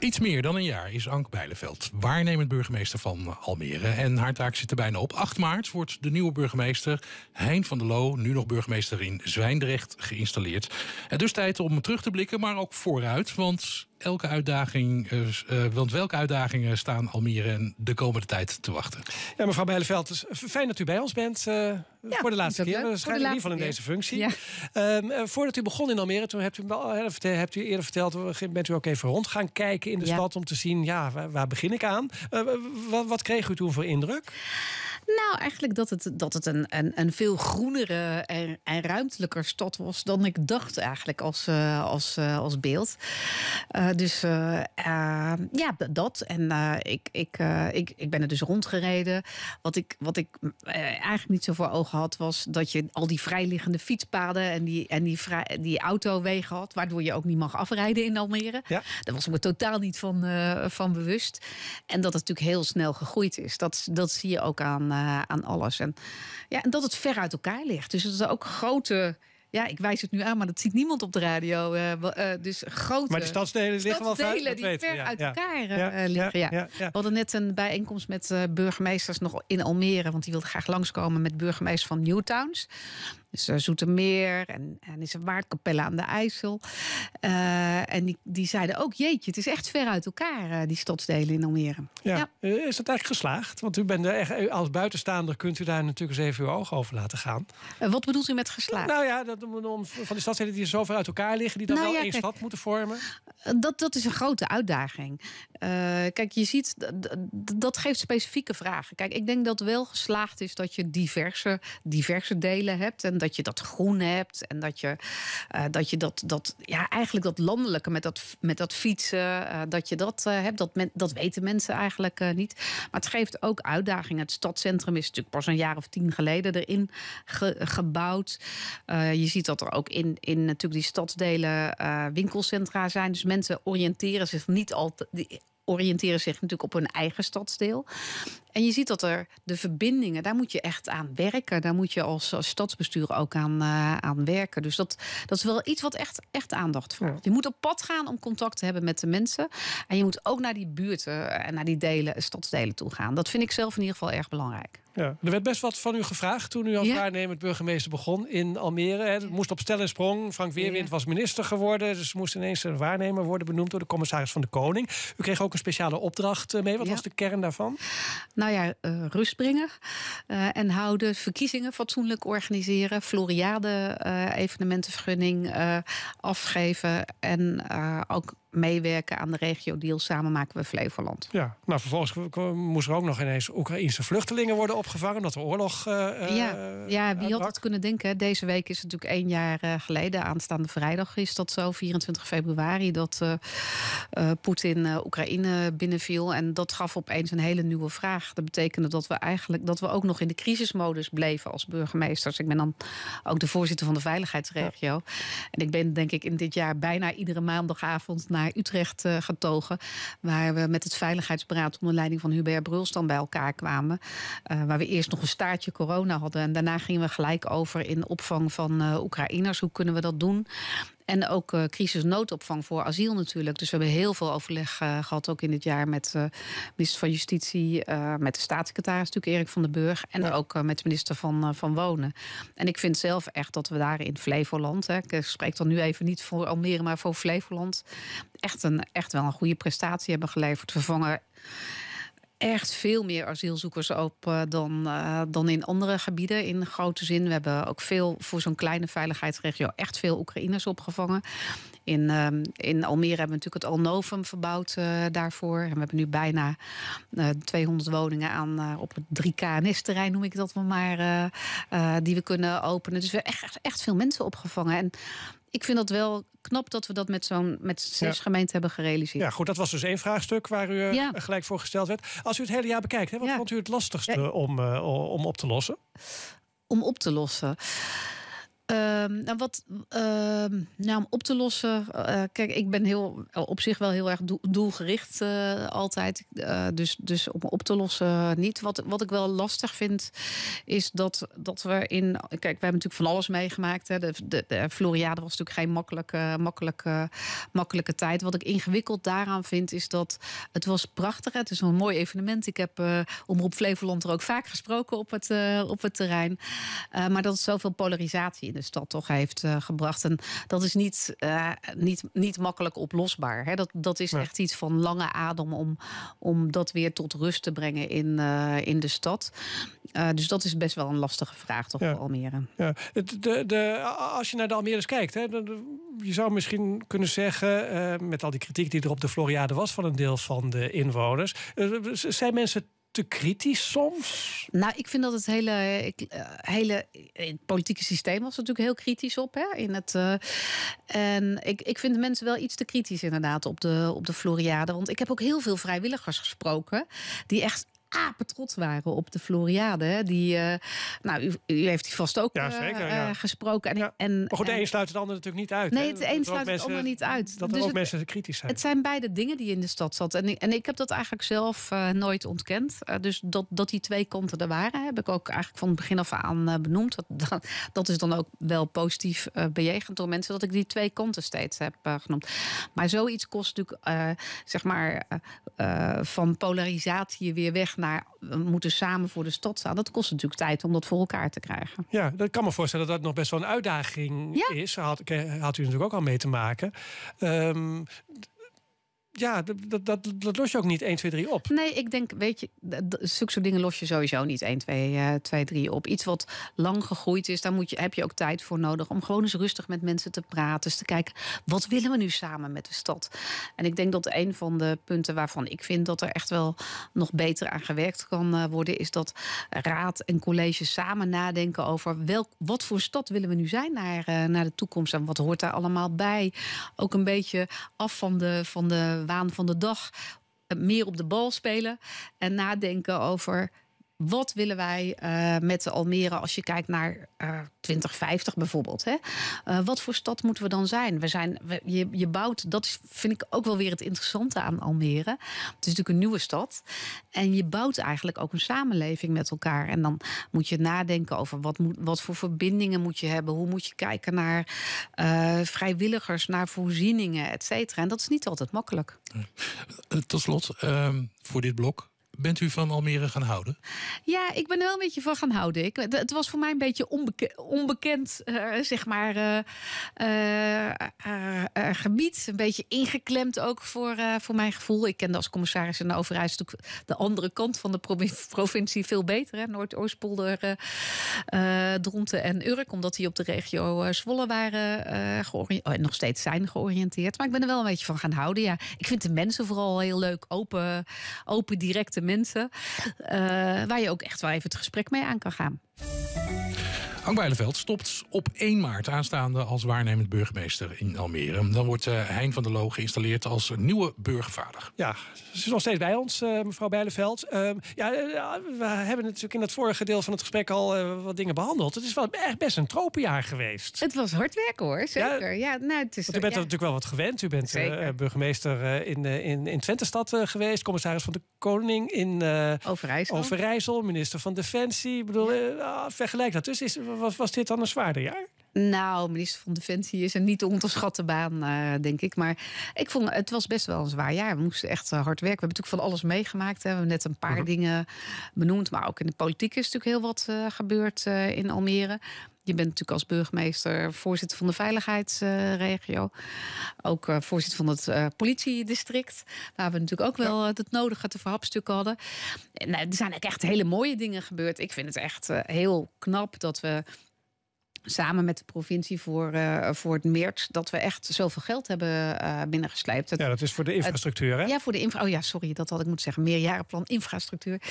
Iets meer dan een jaar is Ank Bijleveld waarnemend burgemeester van Almere. En haar taak zit er bijna op. 8 maart wordt de nieuwe burgemeester Hein van der Loo, nu nog burgemeester in Zwijndrecht, geïnstalleerd. is dus tijd om terug te blikken, maar ook vooruit. Want elke uitdaging, eh, eh, want welke uitdagingen staan Almere en de komende tijd te wachten? Ja, mevrouw Bijleveld, fijn dat u bij ons bent eh, voor de laatste keer. Waarschijnlijk in ieder geval in deze functie. Ehm, voordat u begon in Almere, toen hebt u, hebt u eerder verteld, bent u ook even rond gaan kijken in de stad om te zien, ja, waar, begin ik aan? wat, wat kreeg u toen voor indruk? Nou, eigenlijk dat het, dat het een, een, een veel groenere en, en, ruimtelijker stad was dan ik dacht eigenlijk als, eh, als, eh, als beeld. Eh, dus ja, dat. En ik, ik, ik, ik ben er dus rondgereden. Wat ik, wat ik eigenlijk niet zo voor ogen had, was dat je al die vrijliggende fietspaden en die, en die, die autowegen had, waardoor je ook niet mag afrijden in Almere. Ja. Daar was ik me totaal niet van, van bewust. En dat het natuurlijk heel snel gegroeid is. Dat, dat zie je ook aan eh, aan alles. En, ja, en dat het ver uit elkaar ligt. Dus dat is ook grote. Ja, ik wijs het nu aan, maar dat ziet niemand op de radio. Uh, dus grote. Maar de stadsdelen liggen wel ver die ver uit ja. elkaar ja, Ja, We hadden net een bijeenkomst met burgemeesters nog in Almere, want die wilden graag langskomen met burgemeester van Newtowns. Dus Zoetermeer en, en is een waardkapelle aan de IJssel. Eh, en die, die zeiden ook, jeetje, het is echt ver uit elkaar, eh, die stadsdelen in Almere. Ja. Eh, is dat eigenlijk geslaagd? Want u bent er echt, als buitenstaander kunt u daar natuurlijk eens even uw ogen over laten gaan. wat bedoelt u met geslaagd? Nou ja, dat, van die stadsdelen die zo ver uit elkaar liggen, die dan nou wel één stad moeten vormen. Dat, dat is een grote uitdaging. kijk, je ziet, dat geeft specifieke vragen. Kijk, ik denk dat wel geslaagd is dat je diverse, diverse delen hebt. En dat je dat groen hebt en dat je, eh, dat, je dat, dat, ja, eigenlijk dat landelijke met dat, met dat fietsen, eh, dat je dat eh, hebt, dat, men, dat weten mensen eigenlijk niet. Maar het geeft ook uitdagingen. Het stadscentrum is natuurlijk pas een jaar of tien geleden erin gebouwd. je ziet dat er ook in, in natuurlijk die stadsdelen winkelcentra zijn. Dus mensen oriënteren zich niet altijd oriënteren zich natuurlijk op hun eigen stadsdeel. En je ziet dat er de verbindingen, daar moet je echt aan werken. Daar moet je als, als stadsbestuur ook aan, eh, aan werken. Dus dat, dat is wel iets wat echt, echt aandacht voor. Je moet op pad gaan om contact te hebben met de mensen. En je moet ook naar die buurten en naar die delen, stadsdelen toe gaan. Dat vind ik zelf in ieder geval erg belangrijk. Ja. Er werd best wat van u gevraagd toen u als waarnemend burgemeester begon in Almere. Het moest op stel sprong. Frank Weerwind was minister geworden. Dus moest ineens een waarnemer worden benoemd door de commissaris van de Koning. U kreeg ook een speciale opdracht eh, mee. Wat was de kern daarvan? Nou ja, uh, rust brengen eh, en houden. Verkiezingen fatsoenlijk organiseren. Floriade uh, evenementenvergunning afgeven. En ook meewerken aan de regio-deal Samen maken we Flevoland. Ja, nou vervolgens moesten er ook nog ineens Oekraïnse vluchtelingen worden opgevangen... omdat de oorlog eh, eh, ja, ja, eh, wie had het kunnen denken? Deze week is het natuurlijk één jaar geleden. Aanstaande vrijdag is dat zo, 24 februari... dat Poetin Oekraïne binnenviel. En dat gaf opeens een hele nieuwe vraag. Dat betekende dat we eigenlijk dat we ook nog in de crisismodus bleven als burgemeesters. Ik ben dan ook de voorzitter van de veiligheidsregio. En ik ben denk ik in dit jaar bijna iedere maandagavond... naar Utrecht eh, getogen. Waar we met het Veiligheidsberaad onder leiding van Hubert dan bij elkaar kwamen. Eh, waar we eerst nog een staartje corona hadden. En daarna gingen we gelijk over in opvang van eh, Oekraïners. Hoe kunnen we dat doen? En ook crisis eh, crisisnoodopvang voor asiel natuurlijk. Dus we hebben heel veel overleg eh, gehad, ook in dit jaar met de eh, minister van Justitie, met de staatssecretaris natuurlijk Erik van den Burg en ook met de minister van, van Wonen. En ik vind zelf echt dat we daar in Flevoland, ik spreek dan nu even niet voor Almere, maar voor Flevoland, echt, een, echt wel een goede prestatie hebben geleverd. Vervangen echt veel meer asielzoekers op eh, dan, eh, dan in andere gebieden in grote zin. We hebben ook veel voor zo'n kleine veiligheidsregio echt veel Oekraïners opgevangen. In, ehm, in Almere hebben we natuurlijk het Alnovum verbouwd eh, daarvoor. En we hebben nu bijna 200 woningen aan op het 3 k terrein noem ik dat maar, die we kunnen openen. Dus we hebben echt, echt veel mensen opgevangen. En ik vind dat wel knap dat we dat met zo'n met zes gemeenten hebben gerealiseerd. Ja, goed, dat was dus één vraagstuk waar u eh, gelijk voor gesteld werd. Als u het hele jaar bekijkt, hè, wat vond u het lastigste om, eh, om op te lossen? Om op te lossen. Ehm, nou, wat, ehm, nou, om op te lossen. Eh, kijk, ik ben heel, eh, op zich wel heel erg doelgericht eh, altijd. dus, dus om op te lossen niet. Wat, wat ik wel lastig vind, is dat, dat we in. Kijk, we hebben natuurlijk van alles meegemaakt. Hè. De, de, de Floriade was natuurlijk geen makkelijke, makkelijke, makkelijke tijd. Wat ik ingewikkeld daaraan vind, is dat het was prachtig. Het is een mooi evenement. Ik heb Omroep Flevoland er ook vaak gesproken op het, op het terrein. maar dat is zoveel polarisatie de stad toch heeft eh, gebracht. En dat is niet, eh, niet, niet makkelijk oplosbaar. Hè? Dat, dat is echt iets van lange adem om, om dat weer tot rust te brengen in, eh, in de stad. dus dat is best wel een lastige vraag toch voor Almere. Ja. De, de, als je naar de Almere's kijkt, hè, je zou misschien kunnen zeggen... met al die kritiek die er op de Floriade was van een deel van de inwoners... zijn mensen te kritisch soms? Nou, ik vind dat het hele, ik, eh, hele het eh, politieke systeem was natuurlijk heel kritisch op. Hè, in het, eh, en ik, ik vind de mensen wel iets te kritisch inderdaad op de, op de Floriade. Want ik heb ook heel veel vrijwilligers gesproken die echt apetrots waren op de Floriade. Die, eh, nou, u, u, heeft die vast ook ja. Eh, eh, gesproken. En, ja. maar goed, de een sluit het ander natuurlijk niet uit. Nee, het een sluit het ander niet uit. Dat dus ook het, mensen kritisch zijn. Het zijn beide dingen die in de stad zat. En, en ik heb dat eigenlijk zelf nooit ontkend. dus dat, dat die twee kanten er waren, heb ik ook eigenlijk van het begin af aan benoemd. Dat, dat, is dan ook wel positief bejegend door mensen, dat ik die twee kanten steeds heb genoemd. Maar zoiets kost natuurlijk, zeg maar, van polarisatie weer weg naar moeten samen voor de stad staan. Dat kost natuurlijk tijd om dat voor elkaar te krijgen. Ja, dat kan me voorstellen dat dat nog best wel een uitdaging is. Had, had u natuurlijk ook al mee te maken. Ehm, ja, dat, dat, dat los je ook niet 1, 2, 3 op. Nee, ik denk, weet je, zulke soort dingen los je sowieso niet 1, 2, uh, 2 3 op. Iets wat lang gegroeid is, daar moet je, heb je ook tijd voor nodig om gewoon eens rustig met mensen te praten. Dus te kijken, wat willen we nu samen met de stad? En ik denk dat een van de punten waarvan ik vind dat er echt wel nog beter aan gewerkt kan eh, worden, is dat raad en college samen nadenken over welk, wat voor stad willen we nu zijn naar, eh, naar de toekomst en wat hoort daar allemaal bij. Ook een beetje af van de, van de baan van de dag eh, meer op de bal spelen en nadenken over wat willen wij uh, met Almere als je kijkt naar 2050 eh, bijvoorbeeld? Hè? Eh, wat voor stad moeten we dan zijn? We zijn je, je bouwt, dat vind ik ook wel weer het interessante aan Almere. Het is natuurlijk een nieuwe stad. En je bouwt eigenlijk ook een samenleving met elkaar. En dan moet je nadenken over wat, moet, wat voor verbindingen moet je hebben. Hoe moet je kijken naar vrijwilligers, naar voorzieningen, et cetera. En dat is niet altijd makkelijk. Tot slot, ehm, voor dit blok Bent u van Almere gaan houden? Ja, ik ben er wel een beetje van gaan houden. Ik, het was voor mij een beetje onbekend, eh, zeg maar, eh, eh, gebied. Een beetje ingeklemd ook voor, voor mijn gevoel. Ik kende als commissaris in de overheid de andere kant van de provincie veel beter. Noord-Oostpolder, Dronten en Urk. Omdat die op de regio Zwolle waren georiënteerd. Oh, nog steeds zijn georiënteerd. Maar ik ben er wel een beetje van gaan houden, ja. Ik vind de mensen vooral heel leuk. Open, open directe mensen. Eh, waar je ook echt wel even het gesprek mee aan kan gaan. Frank Bijleveld stopt op 1 maart aanstaande als waarnemend burgemeester in Almere. Dan wordt uh, Hein van der Loo geïnstalleerd als nieuwe burgervader. Ja, ze is nog steeds bij ons, eh, mevrouw Bijleveld. Ehm, eh, ja, we hebben natuurlijk in het vorige deel van het gesprek al wat dingen behandeld. Het is wel echt best een tropenjaar geweest. Het was hard werken hoor, zeker. Ja, nou, het is, u bent ja. natuurlijk wel wat gewend. U bent burgemeester in, in, in Twentestad geweest, commissaris van de Koning in Overijssel. Overijssel. minister van Defensie. Ik bedoel, ah, vergelijk dat dus. Is, was, was dit dan een zwaarder jaar? Nou, minister van Defensie is een niet te onderschatte baan, eh, denk ik. Maar ik vond het was best wel een zwaar jaar. We moesten echt eh, hard werken. We hebben natuurlijk van alles meegemaakt. Hè. We hebben net een paar mhm. dingen benoemd. Maar ook in de politiek is natuurlijk heel wat eh, gebeurd in Almere je bent natuurlijk als burgemeester voorzitter van de veiligheidsregio. ook eh, voorzitter van het eh, politiedistrict. Waar we natuurlijk ook wel eh, het nodige te verhapstuk hadden. nou, er zijn echt hele mooie dingen gebeurd. Ik vind het echt heel knap dat we samen met de provincie voor, eh, voor het Meert... dat we echt zoveel geld hebben uh, eh, binnengeslijpt. ja, dat is voor de infrastructuur, hè? Ja, voor de infra... Oh ja, sorry, dat had ik moeten zeggen. Meerjarenplan infrastructuur.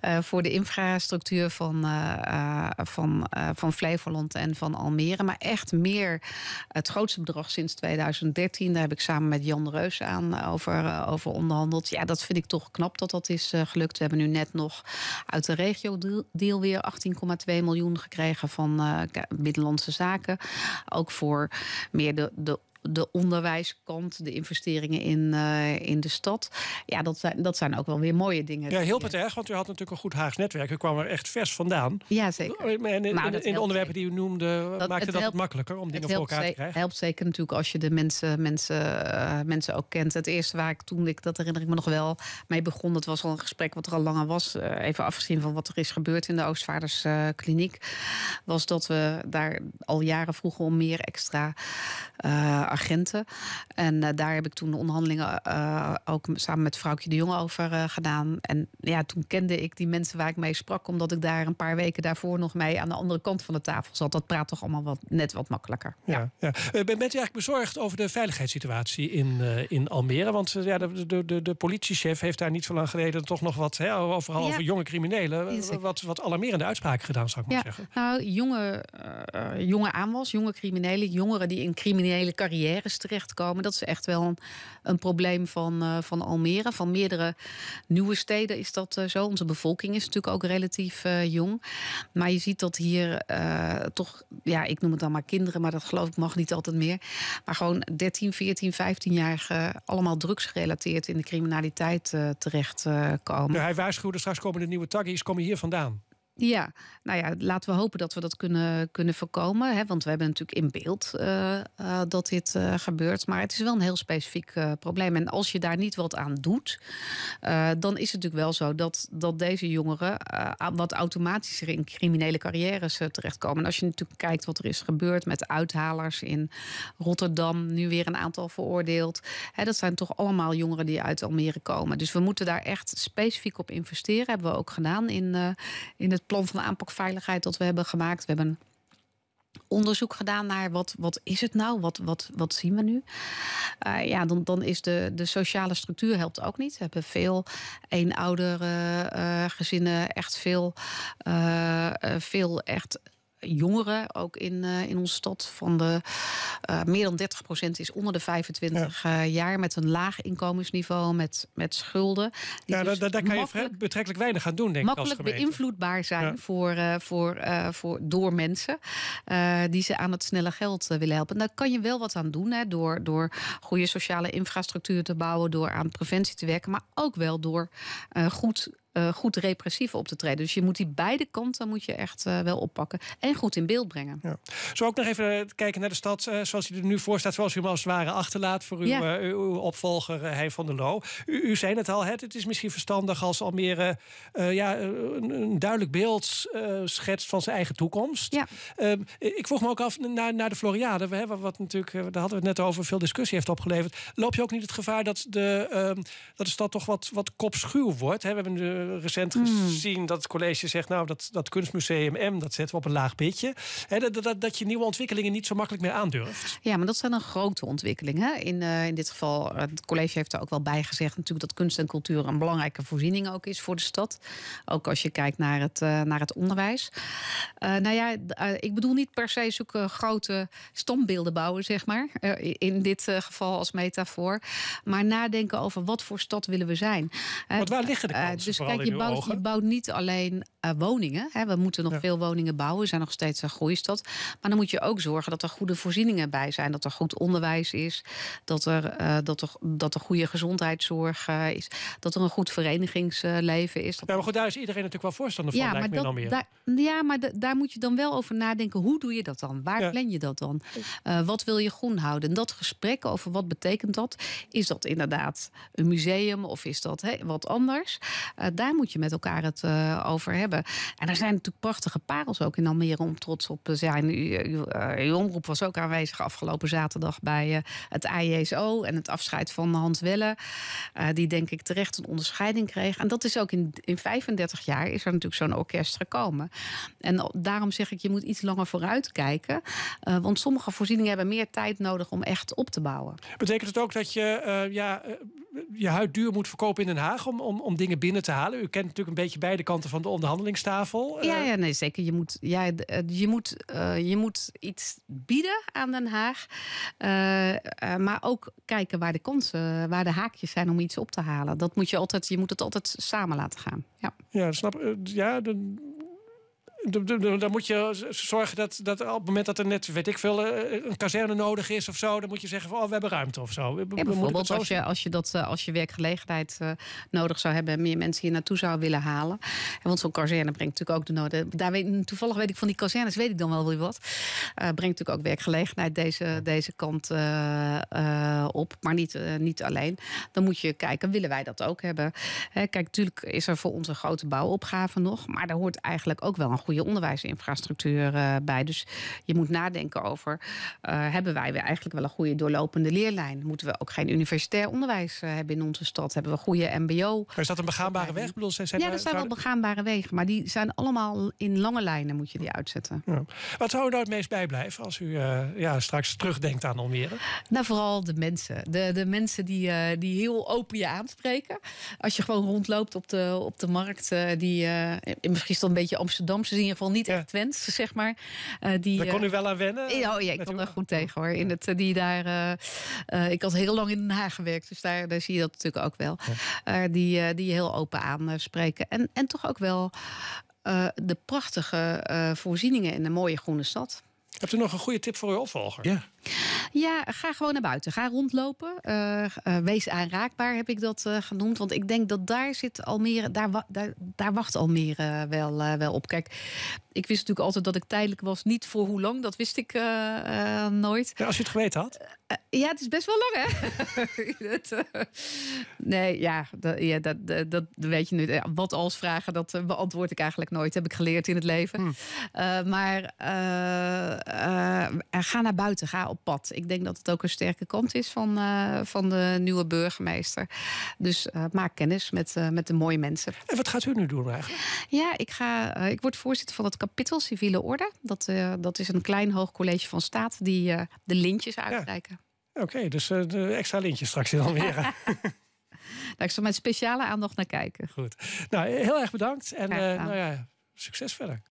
Eh, voor de infrastructuur van, van, van Flevoland en van Almere. Maar echt meer het grootste bedrag sinds 2013. Daar heb ik samen met Jan Reus aan over, over onderhandeld. Ja, dat vind ik toch knap dat dat is gelukt. We hebben nu net nog uit de regio deal weer 18,2 miljoen gekregen... van uh, onze Zaken. Ook voor meer de, de de onderwijskant, de investeringen in, eh, in de stad. Ja, dat zijn, dat zijn ook wel weer mooie dingen. Ja, heel het erg, want u had natuurlijk een goed Haags netwerk. U kwam er echt vers vandaan. Ja, zeker. in, nou, de onderwerpen die u noemde, dat, maakte dat het makkelijker om dingen voor elkaar te krijgen? Het helpt zeker natuurlijk als je de mensen, mensen, eh, mensen ook kent. Het eerste waar ik toen, ik, dat herinner ik me nog wel, mee begon, dat was al een gesprek wat er al langer was. Eh, even afgezien van wat er is gebeurd in de Oostvaarderskliniek. was dat we daar al jaren vroegen om meer extra agenten. En eh, daar heb ik toen de onderhandelingen eh, ook samen met vrouwtje de Jong over eh, gedaan. En ja, toen kende ik die mensen waar ik mee sprak, omdat ik daar een paar weken daarvoor nog mee aan de andere kant van de tafel zat. Dat praat toch allemaal wat, net wat makkelijker. Ja, ja. ja. Bent u eigenlijk bezorgd over de veiligheidssituatie in, in Almere? Want ja, de, de, de, politiechef heeft daar niet zo lang geleden toch nog wat hè, overal over jonge criminelen. Wat, wat alarmerende uitspraken gedaan, zou ik maar zeggen. Nou, jonge, jonge aanwas, jonge criminelen, jongeren die in criminele carrière barrières terechtkomen. Dat is echt wel een, een probleem van, eh, van Almere. Van meerdere nieuwe steden is dat eh, zo. Onze bevolking is natuurlijk ook relatief eh, jong. Maar je ziet dat hier toch, ja, ik noem het dan maar kinderen, maar dat geloof ik mag niet altijd meer. Maar gewoon 13, 14, 15-jarigen allemaal drugsgerelateerd in de criminaliteit terechtkomen. Nou, hij waarschuwde straks komen de nieuwe taggies, komen hier vandaan. Ja, nou ja, laten we hopen dat we dat kunnen, kunnen voorkomen. Hè? Want we hebben natuurlijk in beeld eh, eh, dat dit eh, gebeurt. Maar het is wel een heel specifiek probleem. En als je daar niet wat aan doet, dan is het natuurlijk wel zo dat, dat deze jongeren wat automatischer in criminele carrières terechtkomen. En als je natuurlijk kijkt wat er is gebeurd met uithalers in Rotterdam, nu weer een aantal veroordeeld. Hè, dat zijn toch allemaal jongeren die uit Almere komen. Dus we moeten daar echt specifiek op investeren. Hebben we ook gedaan in, in het plan van aanpak veiligheid dat we hebben gemaakt. We hebben onderzoek gedaan naar wat, wat is het nou? Wat, wat, wat zien we nu? Uh, ja, dan, dan is de, de sociale structuur helpt ook niet. We hebben veel eenouder uh, eh, gezinnen, echt veel, eh, veel echt jongeren ook in, eh, in onze stad. Van de, eh, meer dan 30% is onder de 25 eh, jaar met een laag inkomensniveau, met, met schulden. Ja, dus daar, daar kan je betrekkelijk weinig aan doen, denk makkelijk ik. Makkelijk beïnvloedbaar zijn voor, voor, voor, door mensen die ze aan het snelle geld willen helpen. daar kan je wel wat aan doen hè, door, door goede sociale infrastructuur te bouwen, door aan preventie te werken, maar ook wel door goed eh, goed repressief op te treden. Dus je moet die beide kanten moet je echt eh, wel oppakken en goed in beeld brengen. Ja. Zo ook nog even eh, kijken naar de stad zoals hij er nu voor staat, zoals u hem als het ware achterlaat voor uw, uw opvolger Heij van der Loo. U, u, zei het al, het is misschien verstandig als Almere ja, een, een, duidelijk beeld schetst van zijn eigen toekomst. Ja. Ehm, ik vroeg me ook af naar, naar de Floriade, we hebben wat natuurlijk, daar hadden we het net over, veel discussie heeft opgeleverd. Loop je ook niet het gevaar dat de, ehm, dat de stad toch wat, wat kopschuw wordt? Hè? We hebben de eh, recent hmm. gezien dat het college zegt... nou, dat, dat kunstmuseum M, dat zetten we op een laag pitje. dat, dat, dat je nieuwe ontwikkelingen niet zo makkelijk meer aandurft. Ja, maar dat zijn dan grote ontwikkelingen. In, eh, in dit geval, eh, het college heeft er ook wel bij gezegd... natuurlijk dat kunst en cultuur een belangrijke voorziening ook is voor de stad. Ook als je kijkt naar het, naar het onderwijs. nou ja, ik bedoel niet per se zoeken grote standbeelden bouwen, zeg maar. in dit geval als metafoor. Maar nadenken over wat voor stad willen we zijn. Want waar liggen de kansen? Dus je bouwt, niet alleen eh, woningen. Hè. We moeten nog veel woningen bouwen. We zijn nog steeds een groeistad. Maar dan moet je ook zorgen dat er goede voorzieningen bij zijn. Dat er goed onderwijs is. Dat er, eh, dat er, dat er goede gezondheidszorg eh, is. Dat er een goed verenigingsleven is. ja, maar goed, daar is iedereen natuurlijk wel voorstander van. Ja, lijkt maar, meer. Daar, ja, maar daar moet je dan wel over nadenken. Hoe doe je dat dan? Waar plan je dat dan? wat wil je groen houden? En dat gesprek over wat betekent dat? Is dat inderdaad een museum of is dat wat anders? daar daar moet je met elkaar het eh, over hebben. En er zijn natuurlijk prachtige parels ook in Almere om trots op te zijn. U, eh, uw omroep was ook aanwezig afgelopen zaterdag bij eh, het AJSO en het afscheid van Hans Welle. die denk ik terecht een onderscheiding kreeg. En dat is ook in, in 35 jaar is er natuurlijk zo'n orkest gekomen. En daarom zeg ik, je moet iets langer vooruit kijken. want sommige voorzieningen hebben meer tijd nodig om echt op te bouwen. Betekent het ook dat je ja, je huid duur moet verkopen in Den Haag om, om, om dingen binnen te halen. U kent natuurlijk een beetje beide kanten van de onderhandelingstafel. Ja, eh, ja nee, zeker. Je moet, ja, eh, je, moet, eh, je moet iets bieden aan Den Haag. maar ook kijken waar de kansen, waar de haakjes zijn om iets op te halen. Dat moet je altijd, je moet het altijd samen laten gaan. Ja, ja snap. ja, dan dan moet je zorgen dat, dat op het moment dat er net, weet ik veel, eh, eh, een kazerne nodig is of zo, dan moet je zeggen van oh, we hebben ruimte of zo. Ja, bijvoorbeeld als, je, als, je dat, eh, als je werkgelegenheid nodig zou hebben en meer mensen hier naartoe zou willen halen. Want zo'n kazerne brengt natuurlijk ook de noden. Daar weet, toevallig weet ik van die kazernes, weet ik dan wel je wat. brengt natuurlijk ook werkgelegenheid deze, deze kant op, maar niet, niet alleen. Dan moet je kijken, willen wij dat ook hebben? kijk, natuurlijk is er voor ons een grote bouwopgave nog, maar daar hoort eigenlijk ook wel een goede goede onderwijsinfrastructuur eh, bij. Dus je moet nadenken over: eh, hebben wij weer eigenlijk wel een goede doorlopende leerlijn? Moeten we ook geen universitair onderwijs eh, hebben in onze stad? Hebben we goede MBO? Maar is dat een begaanbare weg? Bedoel, zijn ja, dat zijn wel begaanbare wegen, maar die zijn allemaal in lange lijnen moet je die uitzetten. Ja. Wat zou u nou het meest bijblijven als u ja, straks terugdenkt aan Almere? Nou, vooral de mensen. De, de mensen die, die heel open je aanspreken. Als je gewoon rondloopt op de, op de markt, die uh, misschien toch een beetje Amsterdamse zien ieder geval niet echt wens, zeg maar. Uh, die, daar kon eh, u wel aan wennen? oh, ja ik kon daar goed tegen hoor. In het, eh, die daar, ik had heel lang in Den Haag gewerkt, dus daar, daar zie je dat natuurlijk ook wel. die, die heel open aanspreken. En, en toch ook wel de prachtige voorzieningen in de mooie groene stad. Hebt u nog een goede tip voor uw opvolger? Ja. Ja, ga gewoon naar buiten. Ga rondlopen. Eh, eh, wees aanraakbaar, heb ik dat eh, genoemd. Want ik denk dat daar zit Almere, daar, daar, daar wacht Almere wel, wel op. Kijk, ik wist natuurlijk altijd dat ik tijdelijk was. Niet voor hoe lang, dat wist ik eh, eh, nooit. Ja, als je het geweten had? Eh, ja, het is best wel lang, hè? nee, ja, dat, ja, dat, dat weet je nu. wat als vragen, dat beantwoord ik eigenlijk nooit. Heb ik geleerd in het leven. Hmm. maar ga naar buiten, ga op pad. Ik denk dat het ook een sterke kant is van, van de nieuwe burgemeester. Dus maak kennis met, met de mooie mensen. En wat gaat u nu doen eigenlijk? Ja, ik, ga, ik word voorzitter van het kapitel civiele orde. Dat, uh, dat is een klein hoog college van staat die eh, de lintjes uitreiken. Oké, dus eh, de extra lintjes straks in Almere. Daar ik met speciale aandacht naar kijken. Goed. Nou, heel erg bedankt. En nou ja, succes verder.